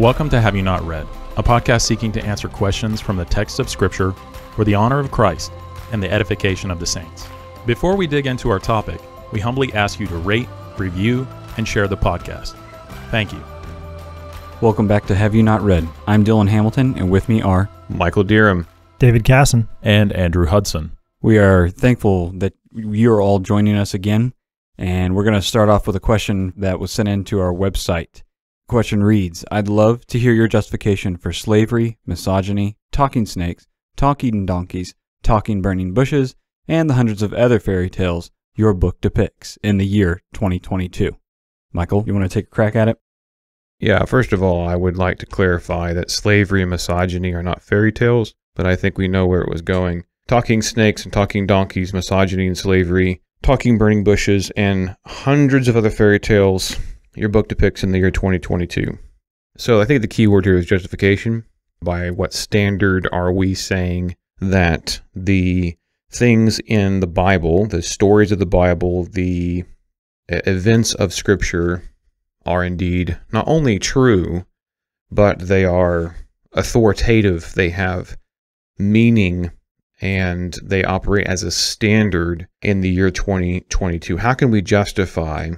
Welcome to Have You Not Read, a podcast seeking to answer questions from the text of Scripture for the honor of Christ and the edification of the saints. Before we dig into our topic, we humbly ask you to rate, review, and share the podcast. Thank you. Welcome back to Have You Not Read. I'm Dylan Hamilton, and with me are Michael Deerham, David Casson, and Andrew Hudson. We are thankful that you're all joining us again, and we're going to start off with a question that was sent into our website. Question reads I'd love to hear your justification for slavery, misogyny, talking snakes, talk eating donkeys, talking burning bushes, and the hundreds of other fairy tales your book depicts in the year 2022. Michael, you want to take a crack at it? Yeah, first of all, I would like to clarify that slavery and misogyny are not fairy tales, but I think we know where it was going. Talking snakes and talking donkeys, misogyny and slavery, talking burning bushes, and hundreds of other fairy tales your book depicts in the year 2022. So I think the key word here is justification. By what standard are we saying that the things in the Bible, the stories of the Bible, the events of Scripture are indeed not only true, but they are authoritative, they have meaning, and they operate as a standard in the year 2022? How can we justify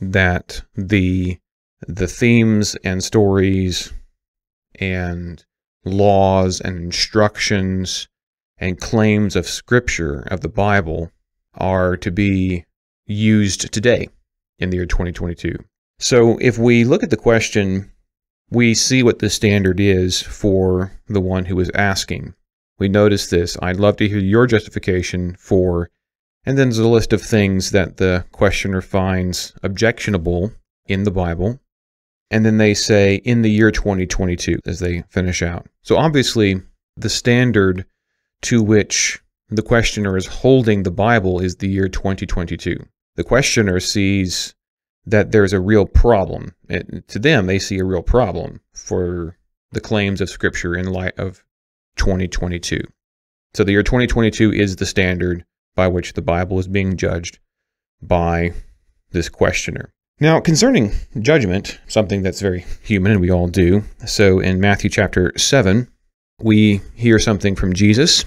that the the themes and stories and laws and instructions and claims of scripture of the Bible are to be used today in the year 2022. So if we look at the question, we see what the standard is for the one who is asking. We notice this. I'd love to hear your justification for and then there's a list of things that the questioner finds objectionable in the Bible. And then they say in the year 2022 as they finish out. So obviously, the standard to which the questioner is holding the Bible is the year 2022. The questioner sees that there's a real problem. It, to them, they see a real problem for the claims of Scripture in light of 2022. So the year 2022 is the standard by which the Bible is being judged by this questioner. Now, concerning judgment, something that's very human and we all do. So in Matthew chapter 7, we hear something from Jesus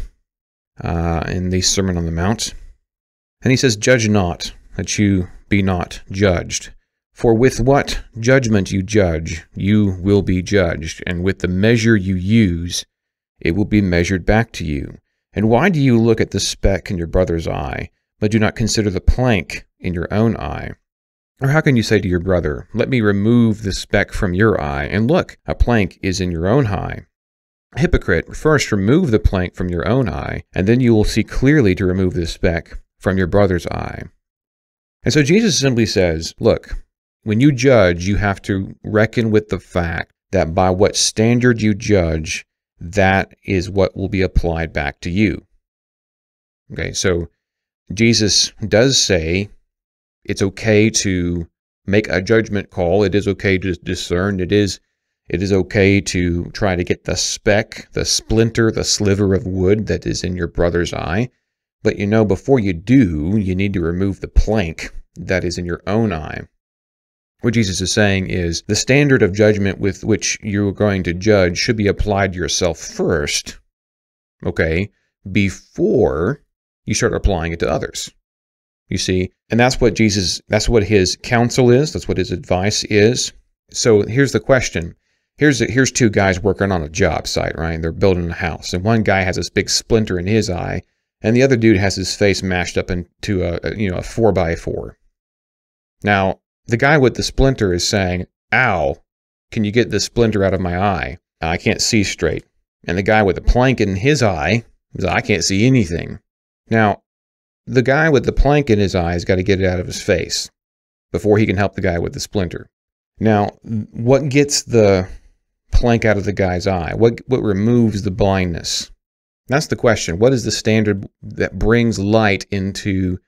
uh, in the Sermon on the Mount. And he says, Judge not, that you be not judged. For with what judgment you judge, you will be judged, and with the measure you use, it will be measured back to you. And why do you look at the speck in your brother's eye, but do not consider the plank in your own eye? Or how can you say to your brother, Let me remove the speck from your eye, and look, a plank is in your own eye? Hypocrite, first remove the plank from your own eye, and then you will see clearly to remove the speck from your brother's eye. And so Jesus simply says, Look, when you judge, you have to reckon with the fact that by what standard you judge, that is what will be applied back to you. Okay, so Jesus does say it's okay to make a judgment call. It is okay to discern. It is it is okay to try to get the speck, the splinter, the sliver of wood that is in your brother's eye. But you know, before you do, you need to remove the plank that is in your own eye. What Jesus is saying is the standard of judgment with which you're going to judge should be applied yourself first, okay, before you start applying it to others. You see, and that's what Jesus, that's what his counsel is, that's what his advice is. So here's the question. Here's, here's two guys working on a job site, right? They're building a house, and one guy has this big splinter in his eye, and the other dude has his face mashed up into a, you know, a four by four. Now, the guy with the splinter is saying, Ow, can you get this splinter out of my eye? I can't see straight. And the guy with the plank in his eye is, I can't see anything. Now, the guy with the plank in his eye has got to get it out of his face before he can help the guy with the splinter. Now, what gets the plank out of the guy's eye? What, what removes the blindness? That's the question. What is the standard that brings light into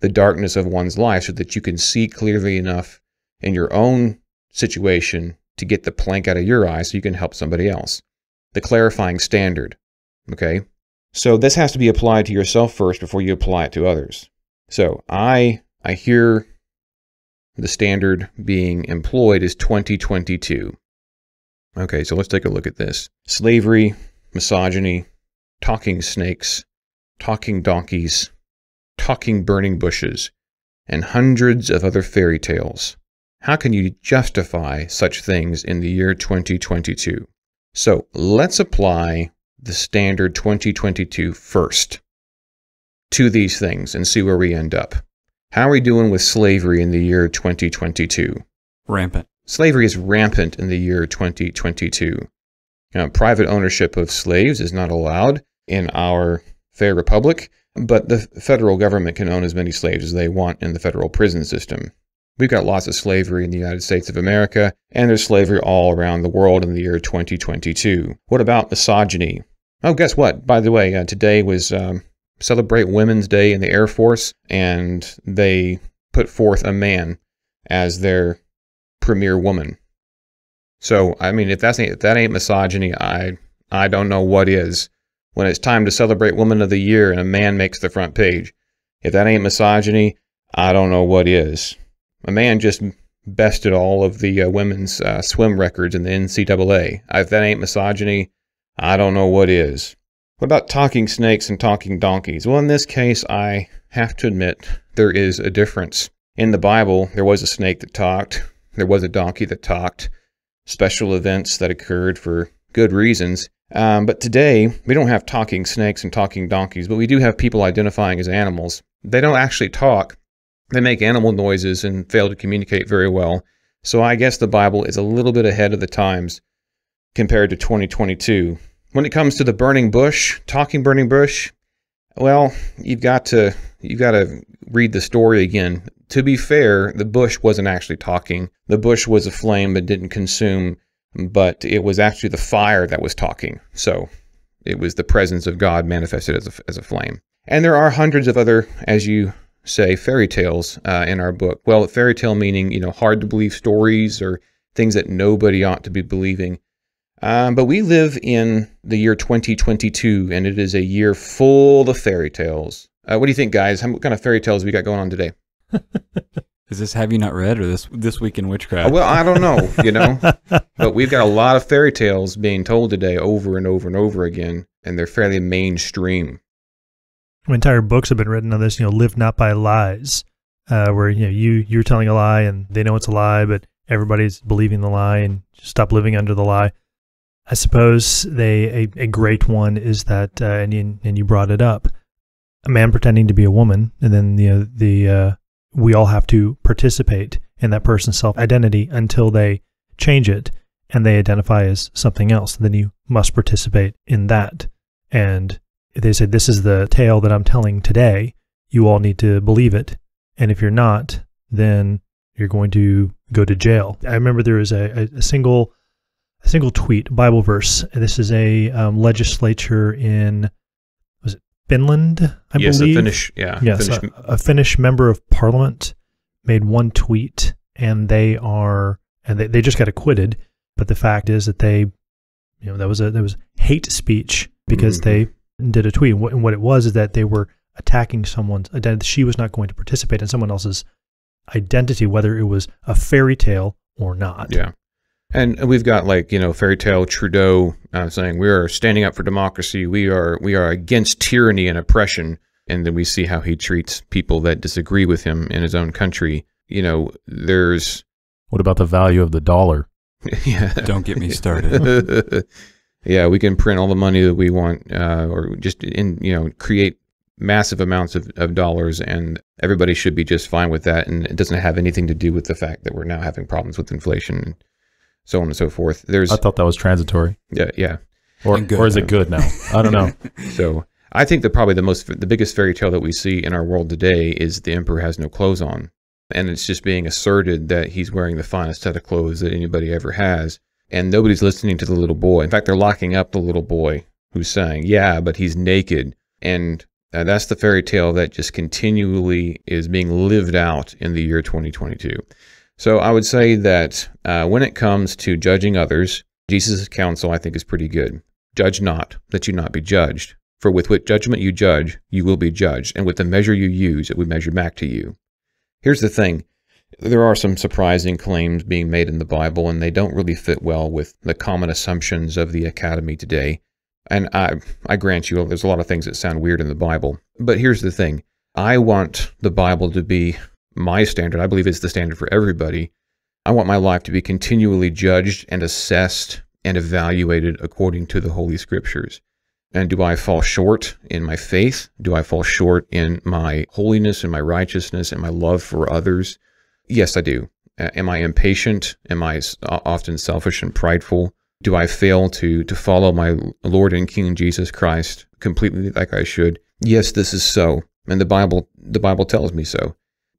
the darkness of one's life so that you can see clearly enough in your own situation to get the plank out of your eye so you can help somebody else. The clarifying standard. Okay. So this has to be applied to yourself first before you apply it to others. So I I hear the standard being employed is 2022. Okay, so let's take a look at this. Slavery, misogyny, talking snakes, talking donkeys, Talking Burning Bushes, and hundreds of other fairy tales. How can you justify such things in the year 2022? So let's apply the standard 2022 first to these things and see where we end up. How are we doing with slavery in the year 2022? Rampant. Slavery is rampant in the year 2022. Now, private ownership of slaves is not allowed in our fair republic. But the federal government can own as many slaves as they want in the federal prison system. We've got lots of slavery in the United States of America, and there's slavery all around the world in the year 2022. What about misogyny? Oh, guess what? By the way, uh, today was um, Celebrate Women's Day in the Air Force, and they put forth a man as their premier woman. So, I mean, if that's if that ain't misogyny, I I don't know what is when it's time to celebrate Woman of the Year and a man makes the front page. If that ain't misogyny, I don't know what is. A man just bested all of the uh, women's uh, swim records in the NCAA. Uh, if that ain't misogyny, I don't know what is. What about talking snakes and talking donkeys? Well, in this case, I have to admit there is a difference. In the Bible, there was a snake that talked, there was a donkey that talked, special events that occurred for good reasons. Um, but today, we don't have talking snakes and talking donkeys, but we do have people identifying as animals. They don't actually talk, they make animal noises and fail to communicate very well. So I guess the Bible is a little bit ahead of the times compared to 2022. When it comes to the burning bush, talking burning bush, well, you've got to you've got to read the story again. To be fair, the bush wasn't actually talking. The bush was a flame that didn't consume but it was actually the fire that was talking. So it was the presence of God manifested as a, as a flame. And there are hundreds of other, as you say, fairy tales uh, in our book. Well, fairy tale meaning, you know, hard to believe stories or things that nobody ought to be believing. Um, but we live in the year 2022, and it is a year full of fairy tales. Uh, what do you think, guys? How, what kind of fairy tales we got going on today? Is this Have You Not Read or this This Week in Witchcraft? Well, I don't know, you know. but we've got a lot of fairy tales being told today over and over and over again, and they're fairly mainstream. Entire books have been written on this, you know, live not by lies, uh, where, you know, you, you're telling a lie and they know it's a lie, but everybody's believing the lie and stop living under the lie. I suppose they a, a great one is that, uh, and, you, and you brought it up, a man pretending to be a woman, and then you know, the the uh, we all have to participate in that person's self identity until they change it and they identify as something else. Then you must participate in that. And they say, This is the tale that I'm telling today. You all need to believe it. And if you're not, then you're going to go to jail. I remember there was a, a single single tweet, Bible verse. This is a um, legislature in Finland, I yes, believe. Yes, a Finnish, yeah. Yes, Finnish. A, a, Finnish member of parliament made one tweet and they are, and they, they just got acquitted. But the fact is that they, you know, that was a, that was hate speech because mm-hmm. they did a tweet. And what, and what it was is that they were attacking someone's identity. She was not going to participate in someone else's identity, whether it was a fairy tale or not. Yeah. And we've got like, you know, fairy tale Trudeau uh, saying we are standing up for democracy. We are we are against tyranny and oppression. And then we see how he treats people that disagree with him in his own country. You know, there's. What about the value of the dollar? yeah. Don't get me started. yeah, we can print all the money that we want uh, or just in, you know, create massive amounts of, of dollars and everybody should be just fine with that. And it doesn't have anything to do with the fact that we're now having problems with inflation so on and so forth. There's I thought that was transitory. Yeah, yeah. Or or is it good now? I don't know. so I think that probably the most the biggest fairy tale that we see in our world today is the emperor has no clothes on, and it's just being asserted that he's wearing the finest set of clothes that anybody ever has, and nobody's listening to the little boy. In fact, they're locking up the little boy who's saying, "Yeah, but he's naked," and uh, that's the fairy tale that just continually is being lived out in the year 2022. So I would say that uh, when it comes to judging others, Jesus' counsel I think is pretty good. Judge not, that you not be judged. For with what judgment you judge, you will be judged, and with the measure you use, it will measure back to you. Here's the thing there are some surprising claims being made in the Bible, and they don't really fit well with the common assumptions of the academy today. And I, I grant you, there's a lot of things that sound weird in the Bible. But here's the thing I want the Bible to be my standard, I believe is the standard for everybody. I want my life to be continually judged and assessed and evaluated according to the Holy Scriptures. And do I fall short in my faith? Do I fall short in my holiness and my righteousness and my love for others? Yes, I do. Am I impatient? Am I often selfish and prideful? Do I fail to, to follow my Lord and King Jesus Christ completely like I should? Yes, this is so. And the Bible, the Bible tells me so.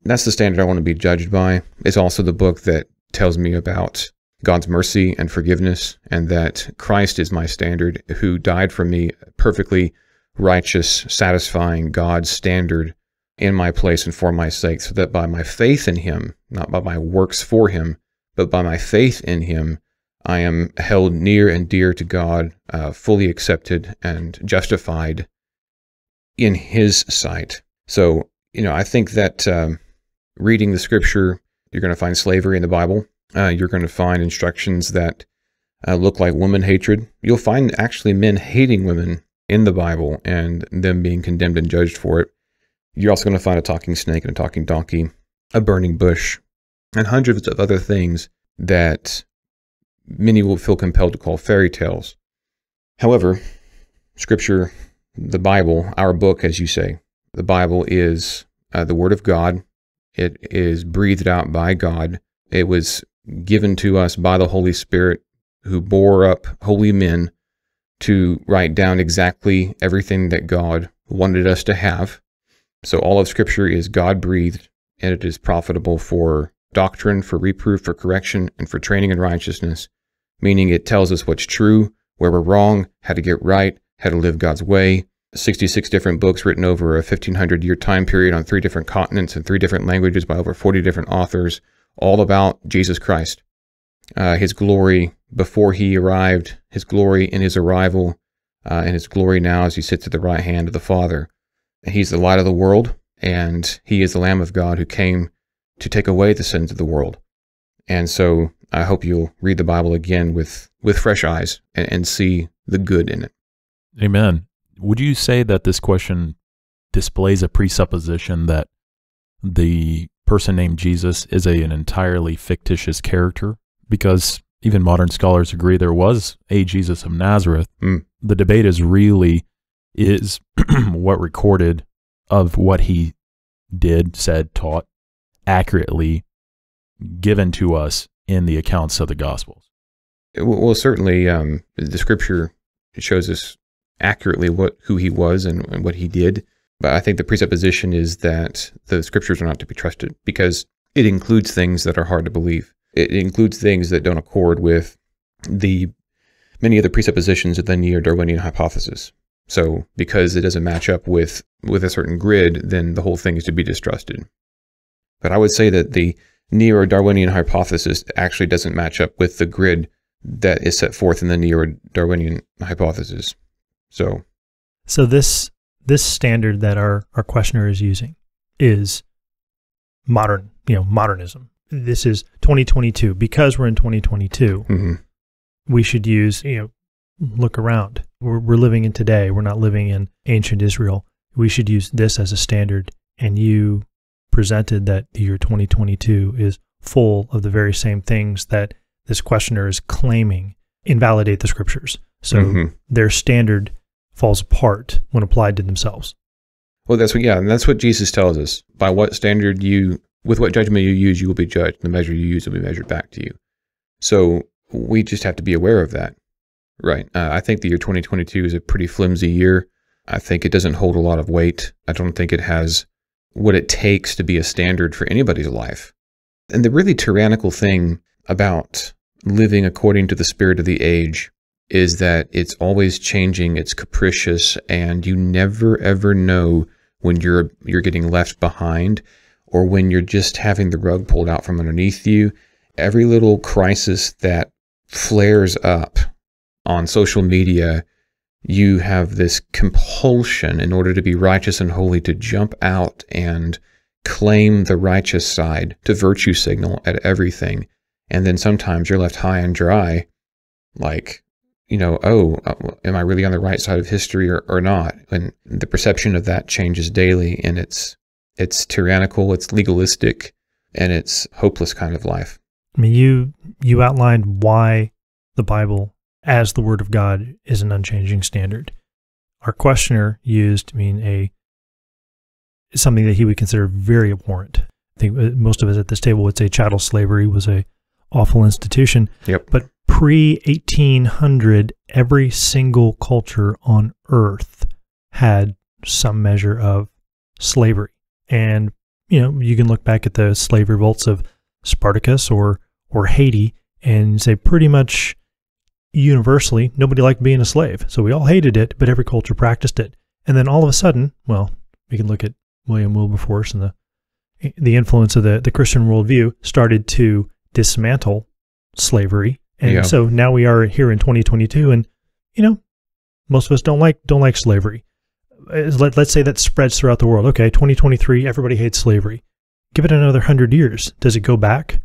That's the standard I want to be judged by. It's also the book that tells me about God's mercy and forgiveness, and that Christ is my standard, who died for me perfectly righteous, satisfying God's standard in my place and for my sake, so that by my faith in him, not by my works for him, but by my faith in him, I am held near and dear to God, uh, fully accepted and justified in his sight. So, you know, I think that um, reading the scripture, you're going to find slavery in the Bible. Uh, you're going to find instructions that uh, look like woman hatred. You'll find actually men hating women in the Bible and them being condemned and judged for it. You're also going to find a talking snake and a talking donkey, a burning bush, and hundreds of other things that many will feel compelled to call fairy tales. However, Scripture, the Bible, our book, as you say, the Bible is uh, the Word of God it is breathed out by God. It was given to us by the Holy Spirit, who bore up holy men to write down exactly everything that God wanted us to have. So all of Scripture is God breathed, and it is profitable for doctrine, for reproof, for correction, and for training in righteousness, meaning it tells us what's true, where we're wrong, how to get right, how to live God's way, 66 different books written over a 1500 year time period on three different continents and three different languages by over 40 different authors, all about Jesus Christ, uh, his glory before he arrived, his glory in his arrival, uh, and his glory now as he sits at the right hand of the Father. He's the light of the world, and he is the Lamb of God who came to take away the sins of the world. And so I hope you'll read the Bible again with, with fresh eyes and, and see the good in it. Amen would you say that this question displays a presupposition that the person named Jesus is a, an entirely fictitious character? Because even modern scholars agree there was a Jesus of Nazareth. Mm. The debate is really is what recorded of what he did, said, taught accurately given to us in the accounts of the Gospels. Well, certainly um, the scripture shows us accurately what who he was and, and what he did. But I think the presupposition is that the scriptures are not to be trusted because it includes things that are hard to believe. It includes things that don't accord with the many other presuppositions of the neo-Darwinian hypothesis. So because it doesn't match up with, with a certain grid, then the whole thing is to be distrusted. But I would say that the neo-Darwinian hypothesis actually doesn't match up with the grid that is set forth in the neo-Darwinian hypothesis. So, so this this standard that our our questioner is using is modern, you know, modernism. This is 2022 because we're in 2022. Mm-hmm. We should use, you know, look around. We're, we're living in today. We're not living in ancient Israel. We should use this as a standard. And you presented that the year 2022 is full of the very same things that this questioner is claiming invalidate the scriptures. So mm-hmm. their standard falls apart when applied to themselves. Well, that's what, yeah, and that's what Jesus tells us. By what standard you, with what judgment you use, you will be judged. The measure you use will be measured back to you. So we just have to be aware of that. Right. Uh, I think the year 2022 is a pretty flimsy year. I think it doesn't hold a lot of weight. I don't think it has what it takes to be a standard for anybody's life. And the really tyrannical thing about living according to the spirit of the age is that it's always changing, it's capricious, and you never ever know when you're you're getting left behind or when you're just having the rug pulled out from underneath you. Every little crisis that flares up on social media, you have this compulsion in order to be righteous and holy to jump out and claim the righteous side, to virtue signal at everything. And then sometimes you're left high and dry, like you know, oh, uh, am I really on the right side of history or, or not? And the perception of that changes daily, and it's it's tyrannical, it's legalistic, and it's hopeless kind of life. I mean, you you outlined why the Bible, as the Word of God, is an unchanging standard. Our questioner used, I mean, a something that he would consider very abhorrent. I think uh, most of us at this table would say chattel slavery was a awful institution. Yep. But pre 1800, every single culture on earth had some measure of slavery. And, you know, you can look back at the slave revolts of Spartacus or, or Haiti and say pretty much universally, nobody liked being a slave. So we all hated it, but every culture practiced it. And then all of a sudden, well, we can look at William Wilberforce and the the influence of the, the Christian worldview started to dismantle slavery and yeah. so now we are here in 2022, and you know, most of us don't like don't like slavery. Let, let's say that spreads throughout the world. Okay, 2023, everybody hates slavery. Give it another hundred years. Does it go back?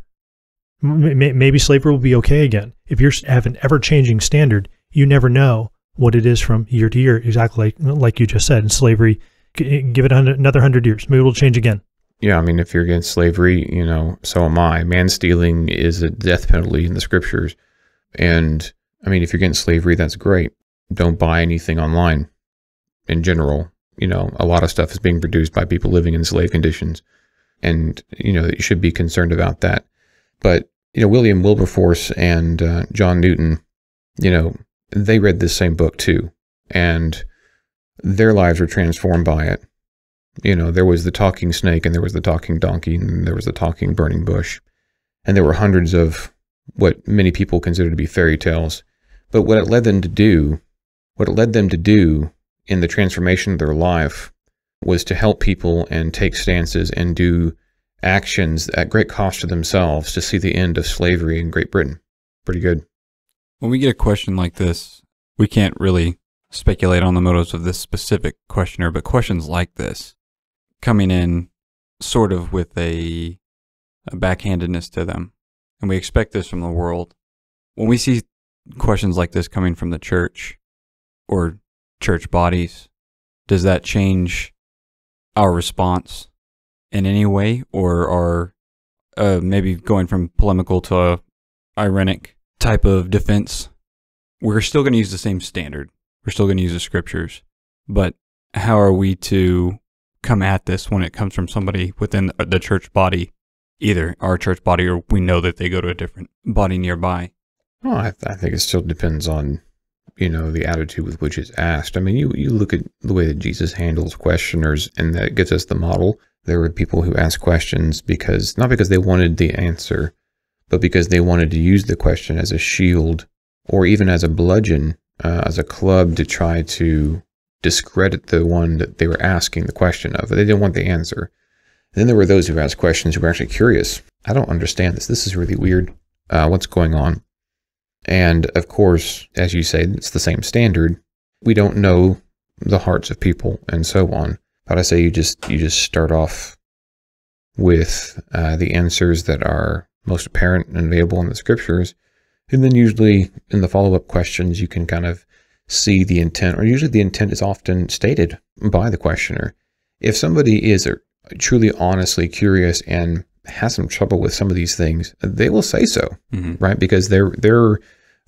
maybe slavery will be okay again. If you have an ever changing standard, you never know what it is from year to year. Exactly like, like you just said in slavery. Give it another hundred years. Maybe it'll change again yeah, I mean, if you're against slavery, you know, so am I. Man stealing is a death penalty in the scriptures. And I mean, if you're against slavery, that's great. Don't buy anything online in general. You know, a lot of stuff is being produced by people living in slave conditions. And, you know, you should be concerned about that. But, you know, William Wilberforce and uh, John Newton, you know, they read this same book too. And their lives were transformed by it. You know, there was the talking snake and there was the talking donkey and there was the talking burning bush. And there were hundreds of what many people consider to be fairy tales. But what it led them to do, what it led them to do in the transformation of their life was to help people and take stances and do actions at great cost to themselves to see the end of slavery in Great Britain. Pretty good. When we get a question like this, we can't really speculate on the motives of this specific questioner, but questions like this coming in sort of with a, a backhandedness to them. And we expect this from the world. When we see questions like this coming from the church or church bodies, does that change our response in any way or are uh, maybe going from polemical to ironic type of defense? We're still going to use the same standard. We're still going to use the scriptures. But how are we to come at this when it comes from somebody within the church body, either our church body or we know that they go to a different body nearby? Well, I, th I think it still depends on you know the attitude with which it's asked. I mean, you you look at the way that Jesus handles questioners, and that gives us the model. There were people who asked questions because not because they wanted the answer, but because they wanted to use the question as a shield or even as a bludgeon, uh, as a club to try to discredit the one that they were asking the question of. They didn't want the answer. And then there were those who asked questions who were actually curious. I don't understand this. This is really weird. Uh, what's going on? And of course, as you say, it's the same standard. We don't know the hearts of people and so on. But I say you just you just start off with uh, the answers that are most apparent and available in the scriptures, and then usually in the follow up questions you can kind of see the intent, or usually the intent is often stated by the questioner. If somebody is uh, truly honestly curious and has some trouble with some of these things, they will say so, mm-hmm. right? Because they're they're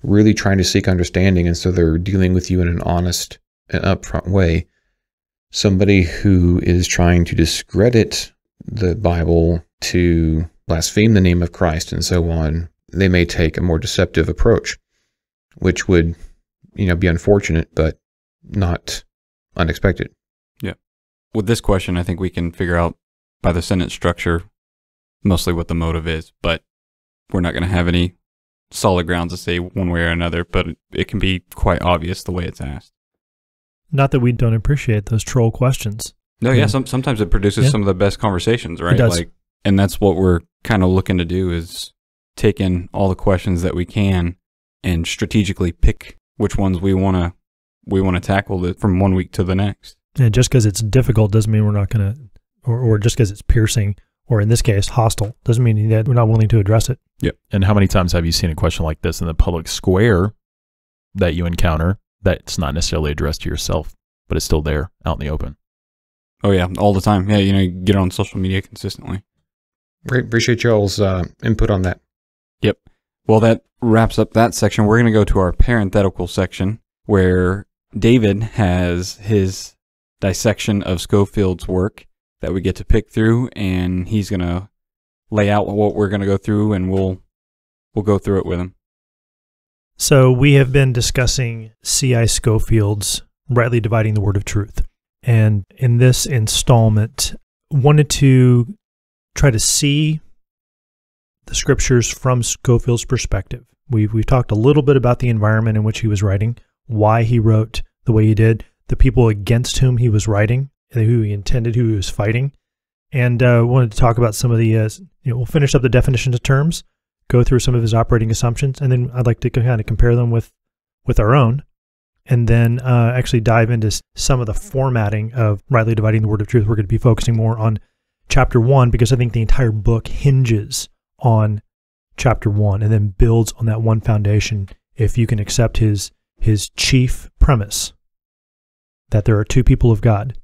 really trying to seek understanding, and so they're dealing with you in an honest and uh, upfront way. Somebody who is trying to discredit the Bible to blaspheme the name of Christ and so on, they may take a more deceptive approach, which would you know, be unfortunate, but not unexpected. Yeah. With this question, I think we can figure out by the sentence structure mostly what the motive is, but we're not going to have any solid grounds to say one way or another, but it can be quite obvious the way it's asked. Not that we don't appreciate those troll questions. No, yeah, some, sometimes it produces yeah. some of the best conversations, right? Like and that's what we're kind of looking to do is take in all the questions that we can and strategically pick which ones we want to we want to tackle the, from one week to the next. And just because it's difficult doesn't mean we're not going to, or, or just because it's piercing, or in this case, hostile, doesn't mean that we're not willing to address it. Yeah. And how many times have you seen a question like this in the public square that you encounter that's not necessarily addressed to yourself, but it's still there out in the open? Oh, yeah, all the time. Yeah, you know, you get on social media consistently. Great. Appreciate y'all's uh, input on that. Yep. Well, that wraps up that section. We're going to go to our parenthetical section where David has his dissection of Schofield's work that we get to pick through, and he's going to lay out what we're going to go through, and we'll we'll go through it with him. So we have been discussing C.I. Schofield's rightly dividing the word of truth, and in this installment, wanted to try to see the scriptures from Schofield's perspective. We've, we've talked a little bit about the environment in which he was writing, why he wrote the way he did, the people against whom he was writing, who he intended, who he was fighting. And uh, wanted to talk about some of the, uh, you know, we'll finish up the definitions of terms, go through some of his operating assumptions, and then I'd like to kind of compare them with, with our own, and then uh, actually dive into some of the formatting of Rightly Dividing the Word of Truth. We're going to be focusing more on chapter one because I think the entire book hinges on chapter one and then builds on that one foundation if you can accept his his chief premise that there are two people of God.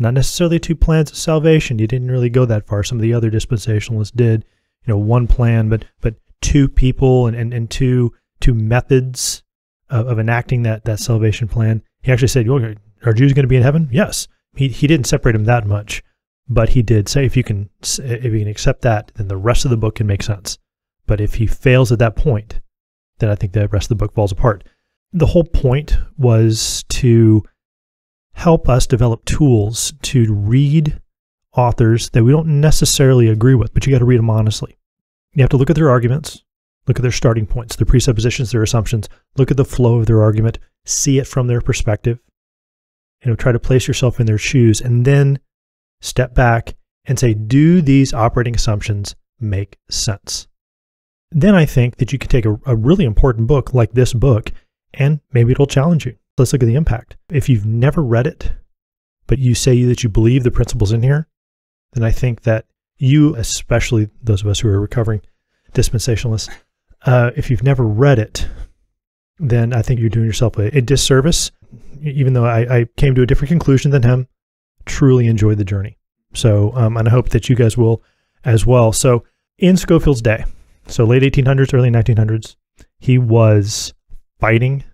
Not necessarily two plans of salvation. He didn't really go that far. Some of the other dispensationalists did, you know, one plan, but but two people and, and, and two two methods of, of enacting that, that salvation plan. He actually said, are Jews going to be in heaven? Yes. He, he didn't separate them that much. But he did say if you can if you can accept that, then the rest of the book can make sense. But if he fails at that point, then I think the rest of the book falls apart. The whole point was to help us develop tools to read authors that we don't necessarily agree with, but you got to read them honestly. You have to look at their arguments, look at their starting points, their presuppositions, their assumptions, look at the flow of their argument, see it from their perspective, you know, try to place yourself in their shoes, and then step back and say, do these operating assumptions make sense? Then I think that you can take a, a really important book like this book and maybe it'll challenge you. Let's look at the impact. If you've never read it, but you say that you believe the principles in here, then I think that you, especially those of us who are recovering dispensationalists, uh, if you've never read it, then I think you're doing yourself a, a disservice. Even though I, I, came to a different conclusion than him, truly enjoyed the journey. So, um, and I hope that you guys will as well. So, in Schofield's day, so late 1800s, early 1900s, he was fighting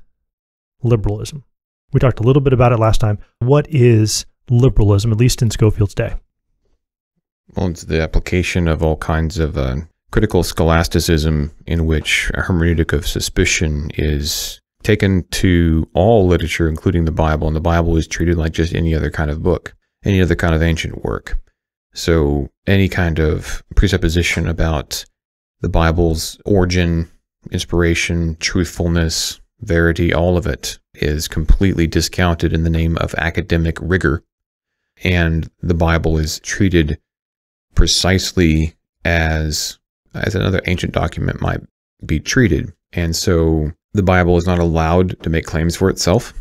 liberalism. We talked a little bit about it last time. What is liberalism, at least in Schofield's day? Well, it's the application of all kinds of uh, critical scholasticism in which a hermeneutic of suspicion is taken to all literature, including the Bible, and the Bible is treated like just any other kind of book any other kind of ancient work. So, any kind of presupposition about the Bible's origin, inspiration, truthfulness, verity, all of it is completely discounted in the name of academic rigor. And the Bible is treated precisely as, as another ancient document might be treated. And so the Bible is not allowed to make claims for itself.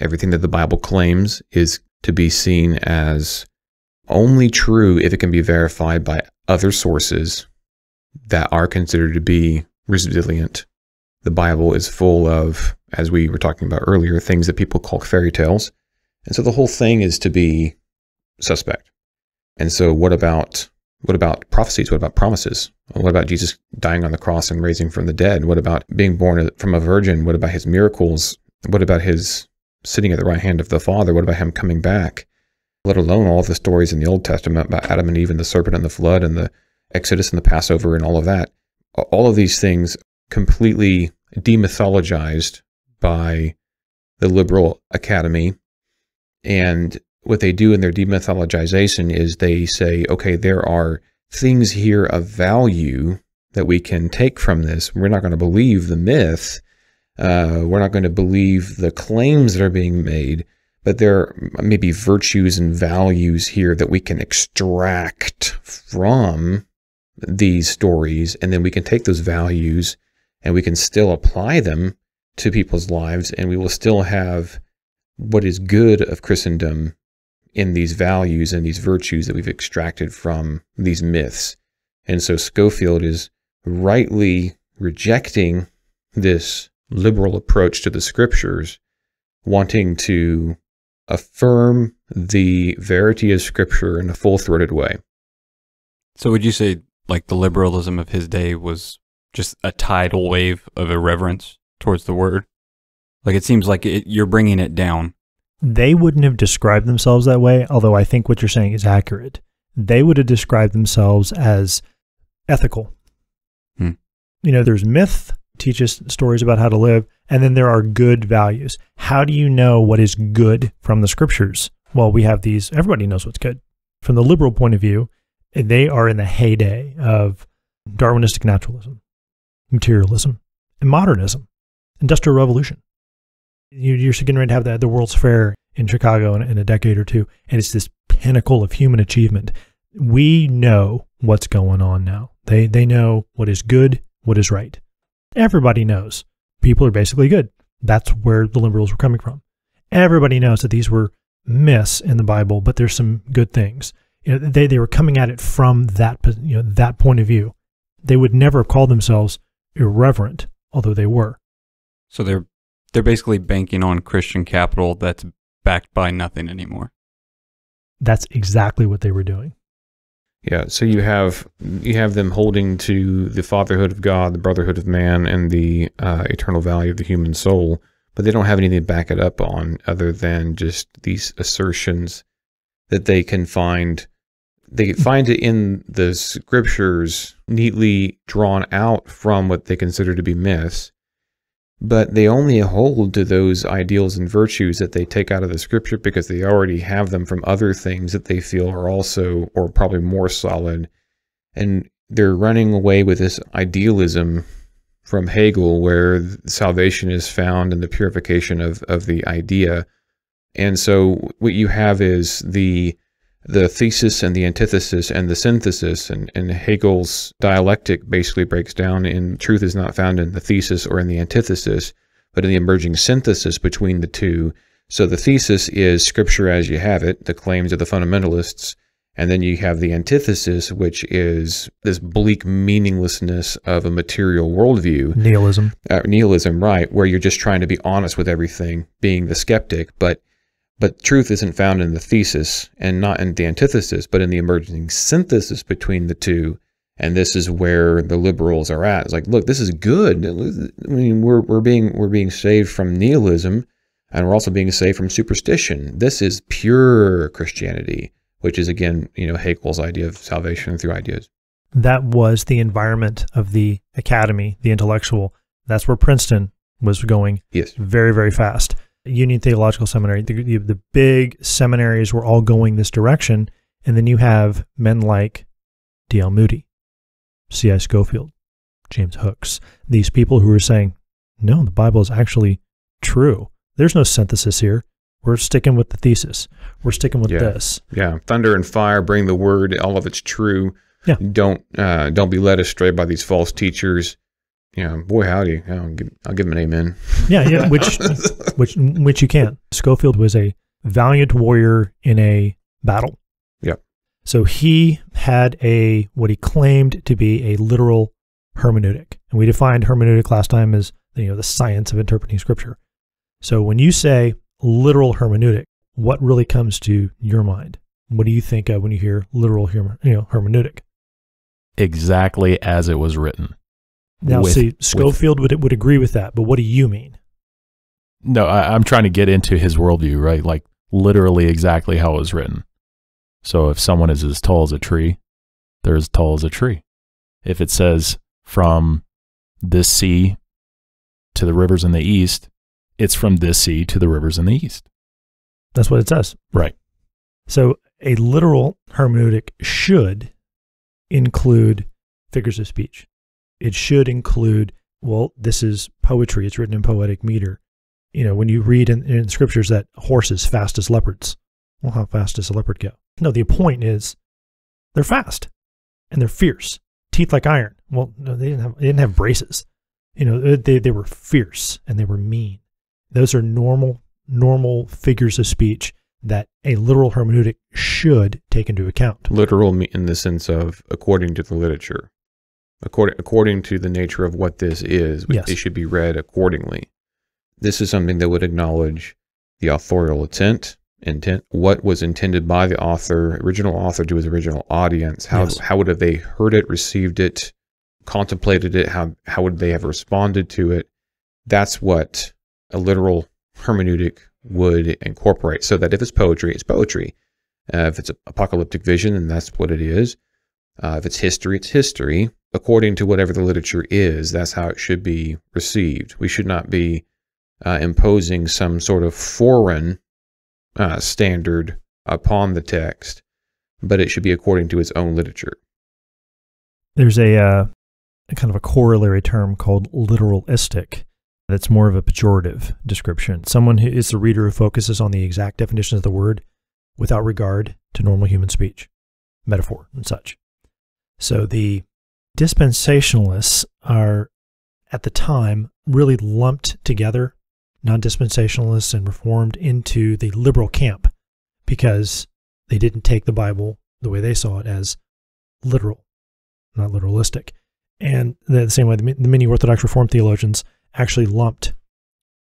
Everything that the Bible claims is to be seen as only true if it can be verified by other sources that are considered to be resilient. The Bible is full of, as we were talking about earlier, things that people call fairy tales. And so the whole thing is to be suspect. And so what about what about prophecies? What about promises? What about Jesus dying on the cross and raising from the dead? What about being born from a virgin? What about his miracles? What about his sitting at the right hand of the Father? What about him coming back? Let alone all the stories in the Old Testament about Adam and Eve and the serpent and the flood and the Exodus and the Passover and all of that. All of these things completely demythologized by the liberal academy. And what they do in their demythologization is they say, okay, there are things here of value that we can take from this. We're not going to believe the myth uh, we're not going to believe the claims that are being made, but there are maybe virtues and values here that we can extract from these stories. And then we can take those values and we can still apply them to people's lives. And we will still have what is good of Christendom in these values and these virtues that we've extracted from these myths. And so Schofield is rightly rejecting this liberal approach to the scriptures, wanting to affirm the verity of scripture in a full throated way. So, would you say like the liberalism of his day was just a tidal wave of irreverence towards the word? Like, it seems like it, you're bringing it down. They wouldn't have described themselves that way, although I think what you're saying is accurate. They would have described themselves as ethical. Hmm. You know, there's myth, teach us stories about how to live. And then there are good values. How do you know what is good from the scriptures? Well, we have these, everybody knows what's good. From the liberal point of view, they are in the heyday of Darwinistic naturalism, materialism, and modernism, industrial revolution. You're getting ready to have the, the World's Fair in Chicago in, in a decade or two, and it's this pinnacle of human achievement. We know what's going on now. They, they know what is good, what is right. Everybody knows people are basically good. That's where the liberals were coming from. Everybody knows that these were myths in the Bible, but there's some good things. You know, they, they were coming at it from that, you know, that point of view. They would never have called themselves irreverent, although they were. So they're, they're basically banking on Christian capital that's backed by nothing anymore. That's exactly what they were doing. Yeah, so you have you have them holding to the fatherhood of God, the brotherhood of man, and the uh, eternal value of the human soul, but they don't have anything to back it up on other than just these assertions that they can find. They find it in the scriptures neatly drawn out from what they consider to be myths, but they only hold to those ideals and virtues that they take out of the scripture because they already have them from other things that they feel are also or probably more solid. And they're running away with this idealism from Hegel where salvation is found in the purification of, of the idea. And so what you have is the the thesis and the antithesis and the synthesis. And, and Hegel's dialectic basically breaks down in truth is not found in the thesis or in the antithesis, but in the emerging synthesis between the two. So the thesis is scripture as you have it, the claims of the fundamentalists. And then you have the antithesis, which is this bleak meaninglessness of a material worldview. Nihilism. Uh, nihilism, right, where you're just trying to be honest with everything, being the skeptic. But but truth isn't found in the thesis and not in the antithesis, but in the emerging synthesis between the two. And this is where the liberals are at. It's like, look, this is good. I mean, we're, we're being we're being saved from nihilism, and we're also being saved from superstition. This is pure Christianity, which is again, you know, Haeckel's idea of salvation through ideas. That was the environment of the academy, the intellectual. That's where Princeton was going. Yes, very very fast. Union Theological Seminary, the, the big seminaries were all going this direction. And then you have men like D.L. Moody, C.I. Schofield, James Hooks, these people who are saying, no, the Bible is actually true. There's no synthesis here. We're sticking with the thesis. We're sticking with yeah. this. Yeah. Thunder and fire, bring the word, all of it's true. Yeah. Don't uh, don't be led astray by these false teachers. Yeah, boy howdy, I'll give, I'll give him an amen. yeah, yeah, which which which you can. not Schofield was a valiant warrior in a battle. Yeah. So he had a what he claimed to be a literal hermeneutic, and we defined hermeneutic last time as you know the science of interpreting scripture. So when you say literal hermeneutic, what really comes to your mind? What do you think of when you hear literal you know, hermeneutic? Exactly as it was written. Now, with, see, Schofield with, would would agree with that, but what do you mean? No, I, am trying to get into his worldview, right? Like literally exactly how it was written. So if someone is as tall as a tree, they're as tall as a tree. If it says from this sea to the rivers in the east, it's from this sea to the rivers in the east. That's what it says. Right. So a literal hermeneutic should include figures of speech it should include, well, this is poetry. It's written in poetic meter. You know, when you read in, in scriptures that horses fast as leopards, well, how fast does a leopard go? No, the point is they're fast and they're fierce, teeth like iron. Well, no, they didn't have, they didn't have braces. You know, they, they were fierce and they were mean. Those are normal, normal figures of speech that a literal hermeneutic should take into account. Literal in the sense of according to the literature according according to the nature of what this is. Yes. It should be read accordingly. This is something that would acknowledge the authorial intent, intent, what was intended by the author, original author to his original audience. How yes. how would have they heard it, received it, contemplated it? How how would they have responded to it? That's what a literal hermeneutic would incorporate. So that if it's poetry, it's poetry. Uh, if it's apocalyptic vision, then that's what it is. Uh, if it's history, it's history according to whatever the literature is, that's how it should be received. We should not be uh, imposing some sort of foreign uh, standard upon the text, but it should be according to its own literature. There's a, uh, a kind of a corollary term called literalistic that's more of a pejorative description. Someone who is the reader who focuses on the exact definition of the word without regard to normal human speech, metaphor, and such. So the dispensationalists are at the time really lumped together, non dispensationalists and reformed, into the liberal camp because they didn't take the Bible the way they saw it as literal, not literalistic. And the same way, the many Orthodox Reformed theologians actually lumped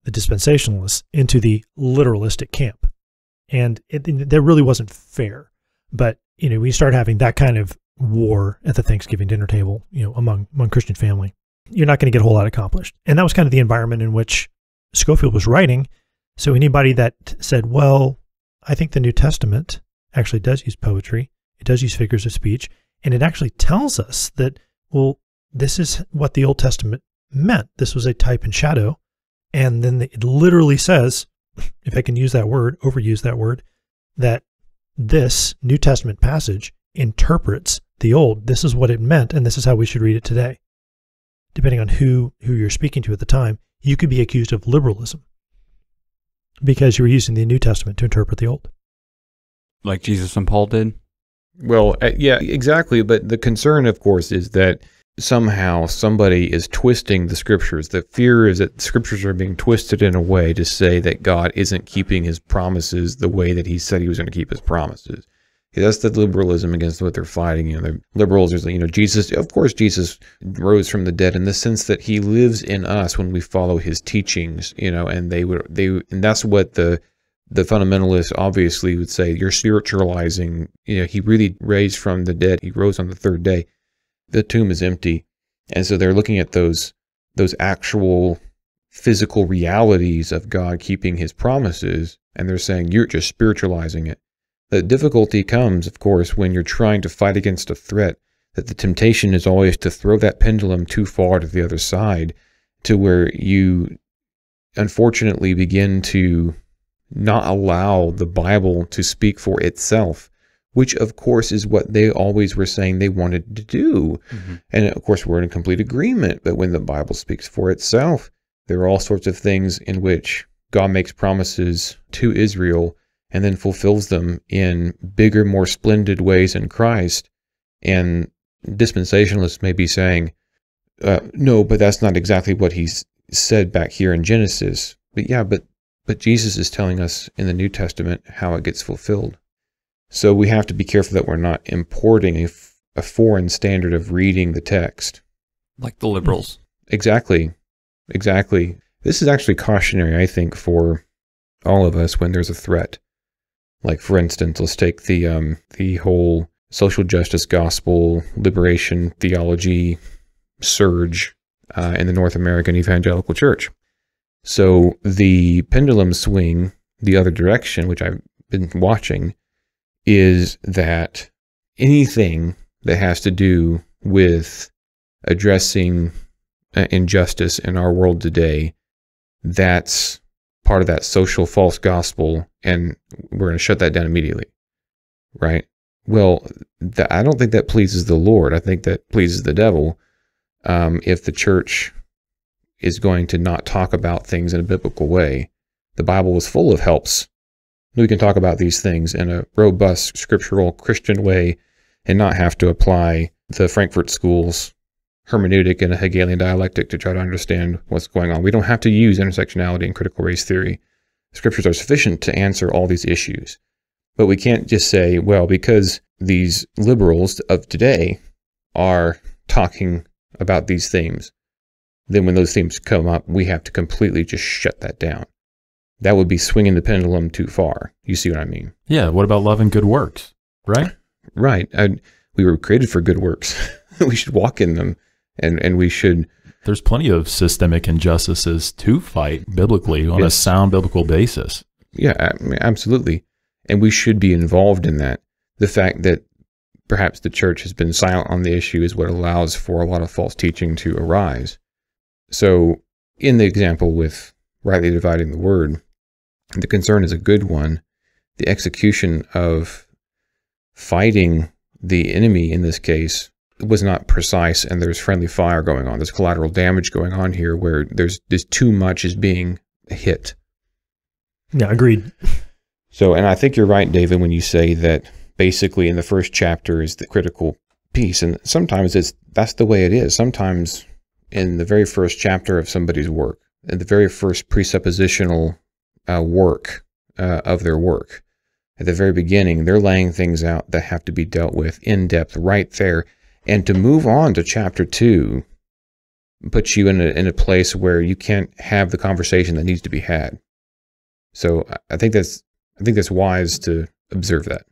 the dispensationalists into the literalistic camp. And it, that really wasn't fair. But, you know, we start having that kind of war at the Thanksgiving dinner table, you know, among among Christian family. You're not going to get a whole lot accomplished. And that was kind of the environment in which Schofield was writing. So anybody that said, "Well, I think the New Testament actually does use poetry. It does use figures of speech, and it actually tells us that well, this is what the Old Testament meant. This was a type and shadow." And then it literally says, if I can use that word, overuse that word, that this New Testament passage interprets the old. This is what it meant, and this is how we should read it today. Depending on who, who you're speaking to at the time, you could be accused of liberalism because you were using the New Testament to interpret the Old. Like Jesus and Paul did? Well, uh, yeah, exactly. But the concern, of course, is that somehow somebody is twisting the scriptures. The fear is that scriptures are being twisted in a way to say that God isn't keeping his promises the way that he said he was going to keep his promises that's the liberalism against what they're fighting. You know, the liberals are, you know, Jesus, of course, Jesus rose from the dead in the sense that he lives in us when we follow his teachings, you know, and they would, they, and that's what the, the fundamentalists obviously would say, you're spiritualizing, you know, he really raised from the dead. He rose on the third day. The tomb is empty. And so they're looking at those, those actual physical realities of God keeping his promises. And they're saying, you're just spiritualizing it. The difficulty comes, of course, when you're trying to fight against a threat, that the temptation is always to throw that pendulum too far to the other side, to where you unfortunately begin to not allow the Bible to speak for itself, which of course is what they always were saying they wanted to do. Mm -hmm. And of course, we're in complete agreement. But when the Bible speaks for itself, there are all sorts of things in which God makes promises to Israel and then fulfills them in bigger, more splendid ways in Christ. And dispensationalists may be saying, uh, no, but that's not exactly what he's said back here in Genesis. But yeah, but, but Jesus is telling us in the New Testament how it gets fulfilled. So we have to be careful that we're not importing a, a foreign standard of reading the text. Like the liberals. Exactly. Exactly. This is actually cautionary, I think, for all of us when there's a threat like for instance, let's take the um, the whole social justice gospel liberation theology surge uh, in the North American Evangelical Church. So the pendulum swing the other direction, which I've been watching, is that anything that has to do with addressing uh, injustice in our world today, that's part of that social false gospel and we're going to shut that down immediately. Right? Well, the, I don't think that pleases the Lord. I think that pleases the devil um, if the church is going to not talk about things in a biblical way. The Bible is full of helps. We can talk about these things in a robust, scriptural, Christian way and not have to apply the Frankfurt School's hermeneutic and a Hegelian dialectic to try to understand what's going on. We don't have to use intersectionality and critical race theory. Scriptures are sufficient to answer all these issues. But we can't just say, well, because these liberals of today are talking about these themes, then when those themes come up, we have to completely just shut that down. That would be swinging the pendulum too far. You see what I mean? Yeah. What about love and good works? Right? Right. I, we were created for good works. we should walk in them and and we should there's plenty of systemic injustices to fight biblically on a sound biblical basis. Yeah, absolutely. And we should be involved in that. The fact that perhaps the church has been silent on the issue is what allows for a lot of false teaching to arise. So, in the example with rightly dividing the word, the concern is a good one. The execution of fighting the enemy in this case was not precise and there's friendly fire going on. There's collateral damage going on here where there's, there's too much is being hit. Yeah, agreed. So, and I think you're right, David, when you say that basically in the first chapter is the critical piece. And sometimes it's, that's the way it is. Sometimes in the very first chapter of somebody's work, in the very first presuppositional uh, work uh, of their work, at the very beginning, they're laying things out that have to be dealt with in depth right there and to move on to chapter two puts you in a, in a place where you can't have the conversation that needs to be had. So I think that's I think that's wise to observe that.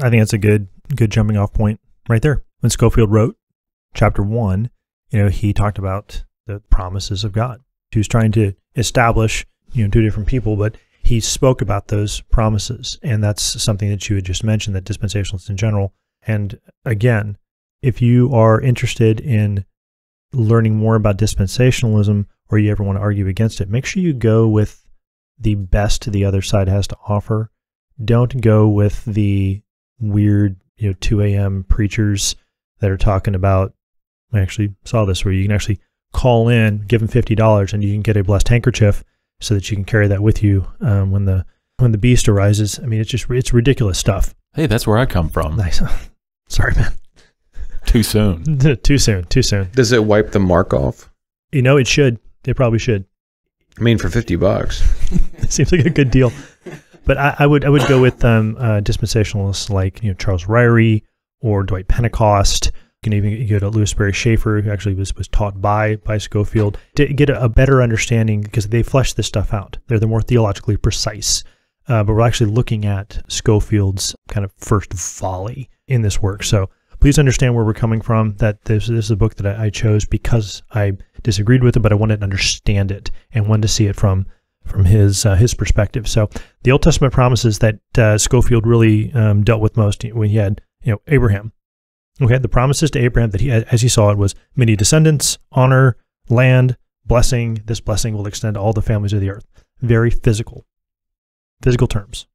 I think that's a good good jumping off point right there. When Schofield wrote chapter one, you know, he talked about the promises of God. He was trying to establish, you know, two different people, but he spoke about those promises. And that's something that you had just mentioned, that dispensationalists in general. And again, if you are interested in learning more about dispensationalism or you ever want to argue against it, make sure you go with the best the other side has to offer. Don't go with the weird, you know, 2 a.m. preachers that are talking about. I actually saw this where you can actually call in, give them fifty dollars, and you can get a blessed handkerchief so that you can carry that with you um, when the when the beast arises. I mean, it's just it's ridiculous stuff. Hey, that's where I come from. Nice. Sorry, man. Too soon. too soon. Too soon. Does it wipe the mark off? You know, it should. It probably should. I mean, for fifty bucks, it seems like a good deal. But I, I would I would go with um, uh, dispensationalists like you know Charles Ryrie or Dwight Pentecost. You can even go to Lewis Berry Schaefer, who actually was, was taught by by Schofield, to get a, a better understanding because they flesh this stuff out. They're the more theologically precise. Uh, but we're actually looking at Schofield's kind of first volley in this work. So please understand where we're coming from. That this, this is a book that I, I chose because I disagreed with it, but I wanted to understand it and wanted to see it from from his uh, his perspective. So the Old Testament promises that uh, Schofield really um, dealt with most when he had you know Abraham. Okay, the promises to Abraham that he as he saw it was many descendants, honor, land, blessing. This blessing will extend to all the families of the earth. Very physical, physical terms.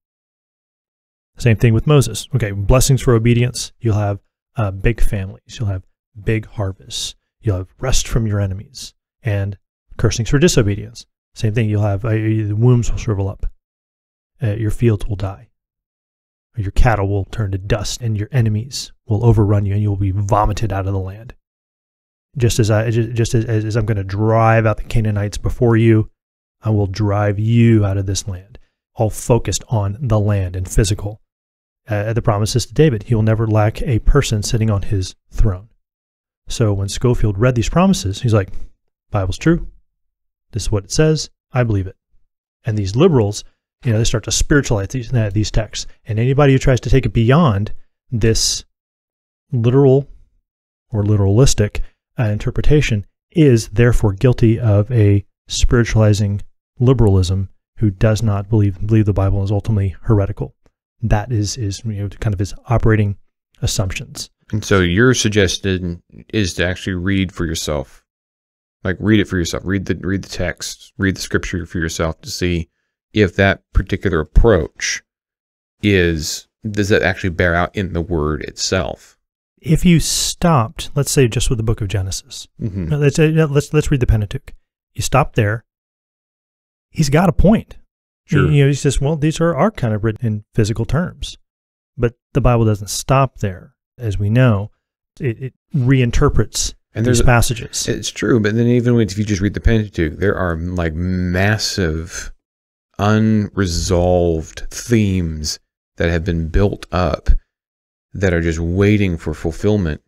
Same thing with Moses. Okay, blessings for obedience. You'll have uh, big families. You'll have big harvests. You'll have rest from your enemies and cursings for disobedience. Same thing. You'll have uh, the wombs will shrivel up. Uh, your fields will die. Your cattle will turn to dust, and your enemies will overrun you, and you will be vomited out of the land. Just as I, just as, as I'm going to drive out the Canaanites before you, I will drive you out of this land. All focused on the land and physical uh, the promises to David. He will never lack a person sitting on his throne. So when Schofield read these promises, he's like, Bible's true. This is what it says. I believe it. And these liberals, you know, they start to spiritualize these, uh, these texts. And anybody who tries to take it beyond this literal or literalistic uh, interpretation is therefore guilty of a spiritualizing liberalism who does not believe, believe the Bible is ultimately heretical that is is you know kind of his operating assumptions. And so your suggestion is to actually read for yourself, like read it for yourself, read the read the text, read the scripture for yourself to see if that particular approach is does that actually bear out in the word itself. If you stopped, let's say just with the book of Genesis, mm -hmm. let's let's let's read the Pentateuch. You stop there. He's got a point. Sure. You know, he says, well, these are, are kind of written in physical terms. But the Bible doesn't stop there. As we know, it, it reinterprets and there's passages. It's true, but then even if you just read the Pentateuch, there are like massive unresolved themes that have been built up that are just waiting for fulfillment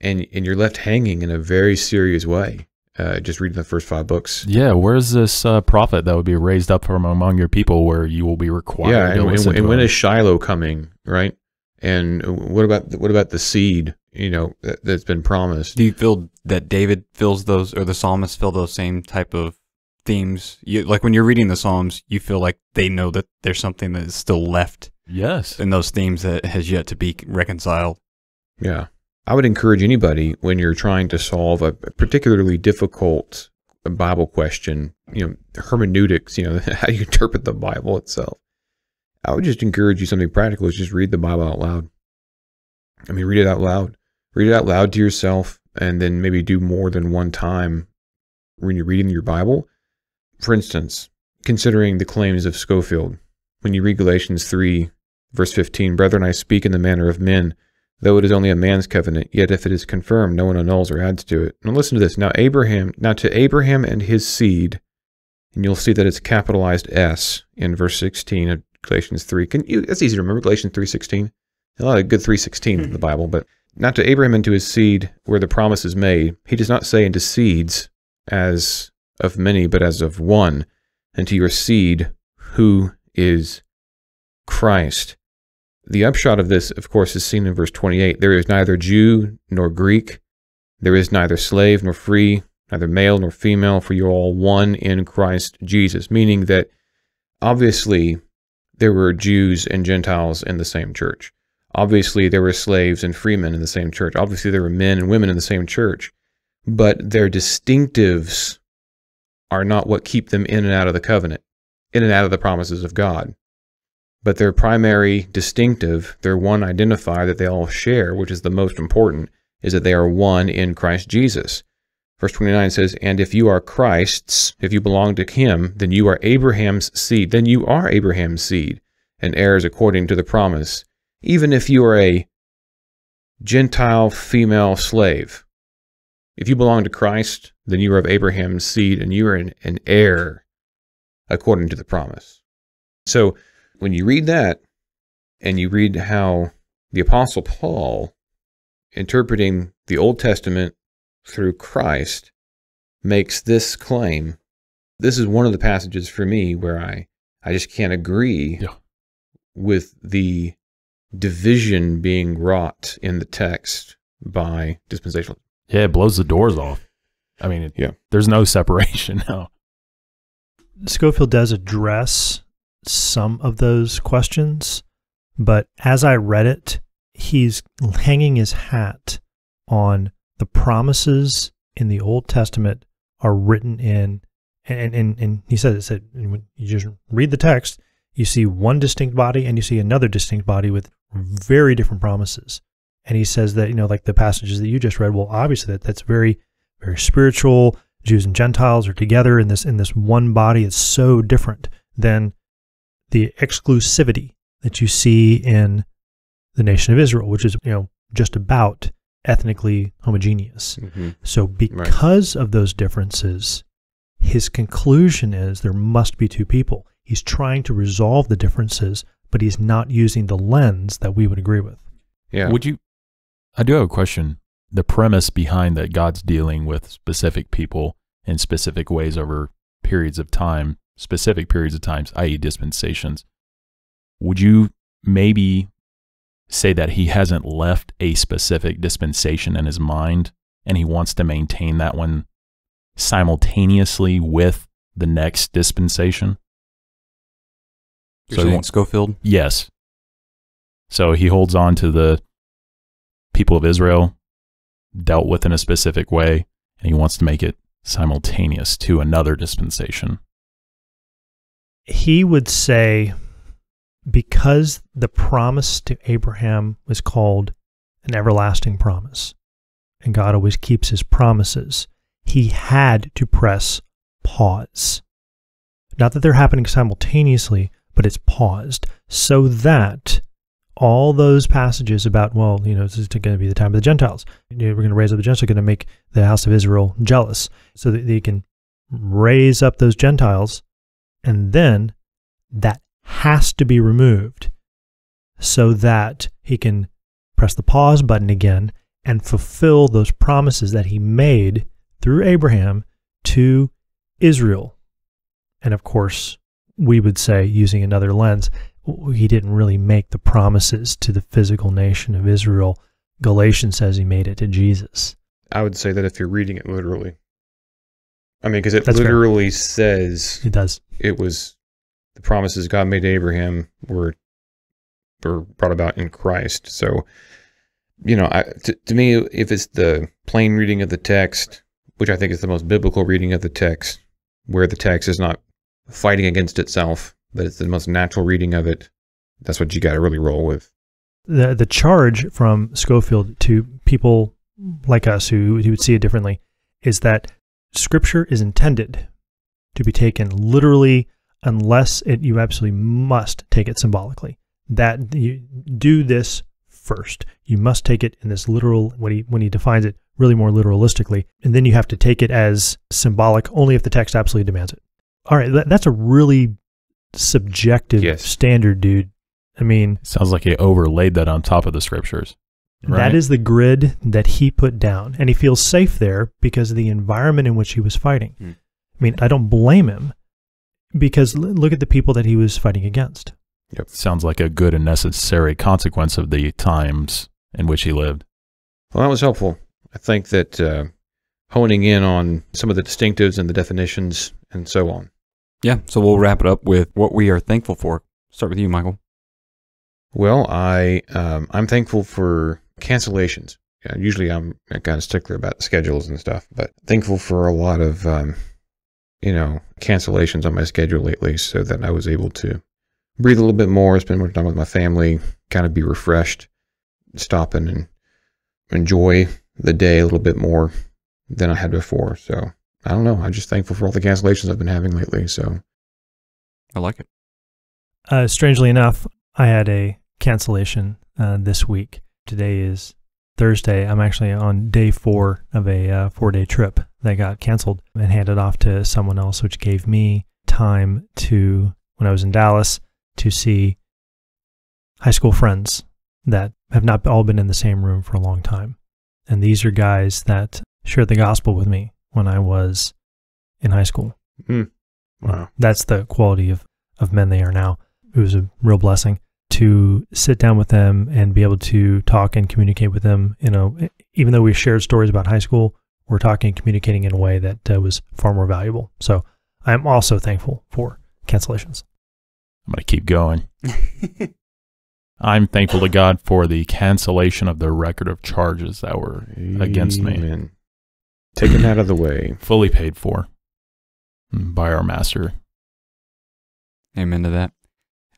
and and you're left hanging in a very serious way uh, just reading the first five books. Yeah, where's this uh, prophet that would be raised up from among your people, where you will be required? Yeah, and, and, and when is Shiloh coming? Right, and what about what about the seed? You know that, has been promised. Do you feel that David fills those, or the psalmists fill those same type of themes? You like when you're reading the Psalms, you feel like they know that there's something that is still left. Yes, in those themes that has yet to be reconciled. Yeah, I would encourage anybody when you're trying to solve a particularly difficult Bible question, you know, hermeneutics, you know, how you interpret the Bible itself. I would just encourage you something practical is just read the Bible out loud. I mean, read it out loud. Read it out loud to yourself and then maybe do more than one time when you're reading your Bible. For instance, considering the claims of Schofield, when you read Galatians 3, verse 15, Brethren, I speak in the manner of men Though it is only a man's covenant, yet if it is confirmed, no one annuls or adds to it. Now listen to this. Now Abraham, now to Abraham and his seed, and you'll see that it's capitalized S in verse 16 of Galatians 3. Can you, that's easy to remember, Galatians 3.16. A lot of good 3.16 in the mm-hmm. Bible, but not to Abraham and to his seed where the promise is made. He does not say into seeds as of many, but as of one, and to your seed who is Christ. The upshot of this, of course, is seen in verse 28. There is neither Jew nor Greek, there is neither slave nor free, neither male nor female, for you are all one in Christ Jesus. Meaning that obviously there were Jews and Gentiles in the same church. Obviously there were slaves and freemen in the same church. Obviously there were men and women in the same church. But their distinctives are not what keep them in and out of the covenant, in and out of the promises of God. But their primary distinctive, their one identifier that they all share, which is the most important, is that they are one in Christ Jesus. Verse 29 says, And if you are Christ's, if you belong to him, then you are Abraham's seed. Then you are Abraham's seed and heirs according to the promise. Even if you are a Gentile female slave, if you belong to Christ, then you are of Abraham's seed and you are an, an heir according to the promise. So when you read that and you read how the Apostle Paul, interpreting the Old Testament through Christ, makes this claim, this is one of the passages for me where I, I just can't agree yeah. with the division being wrought in the text by dispensational. Yeah, it blows the doors off. I mean, it, yeah. there's no separation now. Schofield does address some of those questions, but as I read it, he's hanging his hat on the promises in the Old Testament are written in, and, and, and he said, it said, when you just read the text, you see one distinct body and you see another distinct body with very different promises. And he says that, you know, like the passages that you just read, well, obviously that, that's very, very spiritual. Jews and Gentiles are together in this, in this one body. It's so different than the exclusivity that you see in the nation of Israel, which is, you know, just about ethnically homogeneous. Mm -hmm. So because right. of those differences, his conclusion is there must be two people. He's trying to resolve the differences, but he's not using the lens that we would agree with. Yeah. Would you I do have a question. The premise behind that God's dealing with specific people in specific ways over periods of time specific periods of times, i.e., dispensations, would you maybe say that he hasn't left a specific dispensation in his mind and he wants to maintain that one simultaneously with the next dispensation? You're so saying Schofield? Yes. So he holds on to the people of Israel dealt with in a specific way, and he wants to make it simultaneous to another dispensation he would say, because the promise to Abraham was called an everlasting promise, and God always keeps his promises, he had to press pause. Not that they're happening simultaneously, but it's paused so that all those passages about, well, you know, this is going to be the time of the Gentiles. We're going to raise up the Gentiles, going to make the house of Israel jealous so that they can raise up those Gentiles and then that has to be removed so that he can press the pause button again and fulfill those promises that he made through Abraham to Israel. And of course, we would say, using another lens, he didn't really make the promises to the physical nation of Israel. Galatians says he made it to Jesus. I would say that if you're reading it literally, I mean, because it That's literally fair. says it does. It was the promises God made to Abraham were were brought about in Christ. So, you know, I, to, to me, if it's the plain reading of the text, which I think is the most biblical reading of the text, where the text is not fighting against itself, but it's the most natural reading of it. That's what you got to really roll with. The the charge from Schofield to people like us who who would see it differently is that Scripture is intended to be taken literally unless it, you absolutely must take it symbolically. That you do this first. You must take it in this literal when he when he defines it really more literalistically, and then you have to take it as symbolic only if the text absolutely demands it. All right, that, that's a really subjective yes. standard, dude. I mean, sounds like he overlaid that on top of the scriptures. Right. That is the grid that he put down. And he feels safe there because of the environment in which he was fighting. Mm. I mean, I don't blame him because look at the people that he was fighting against. Yep. Sounds like a good and necessary consequence of the times in which he lived. Well, that was helpful. I think that uh, honing in on some of the distinctives and the definitions and so on. Yeah. So we'll wrap it up with what we are thankful for. Start with you, Michael. Well, I um, I'm thankful for cancellations. usually I'm kind of stickler about schedules and stuff, but thankful for a lot of, um, you know, cancellations on my schedule lately so that I was able to breathe a little bit more, spend more time with my family, kind of be refreshed, stop in and enjoy the day a little bit more than I had before. So I don't know. I'm just thankful for all the cancellations I've been having lately. So I like it. Uh, strangely enough, I had a cancellation uh, this week. Today is Thursday. I'm actually on day four of a uh, four day trip that got canceled and handed off to someone else, which gave me time to, when I was in Dallas, to see high school friends that have not all been in the same room for a long time. And these are guys that shared the gospel with me when I was in high school. Mm. Wow. That's the quality of, of men they are now. It was a real blessing to sit down with them and be able to talk and communicate with them. You know, even though we shared stories about high school, we're talking and communicating in a way that uh, was far more valuable. So I'm also thankful for cancellations. I'm going to keep going. I'm thankful to God for the cancellation of the record of charges that were Amen. against me. Taken out of the way. Fully paid for by our master. Amen to that.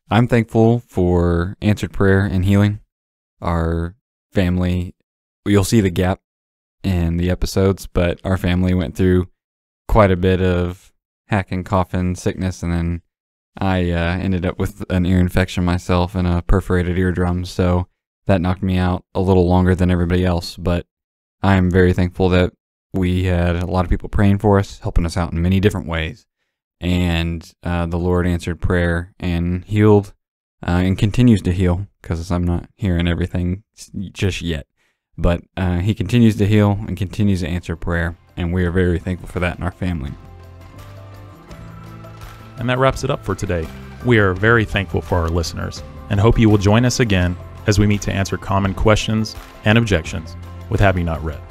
I'm thankful for answered prayer and healing. Our family, you'll see the gap in the episodes, but our family went through quite a bit of hacking, coughing, sickness, and then I uh, ended up with an ear infection myself and a perforated eardrum, so that knocked me out a little longer than everybody else. But I'm very thankful that we had a lot of people praying for us, helping us out in many different ways and uh, the Lord answered prayer and healed uh, and continues to heal because I'm not hearing everything just yet. But uh, he continues to heal and continues to answer prayer, and we are very thankful for that in our family. And that wraps it up for today. We are very thankful for our listeners and hope you will join us again as we meet to answer common questions and objections with Have You Not Read.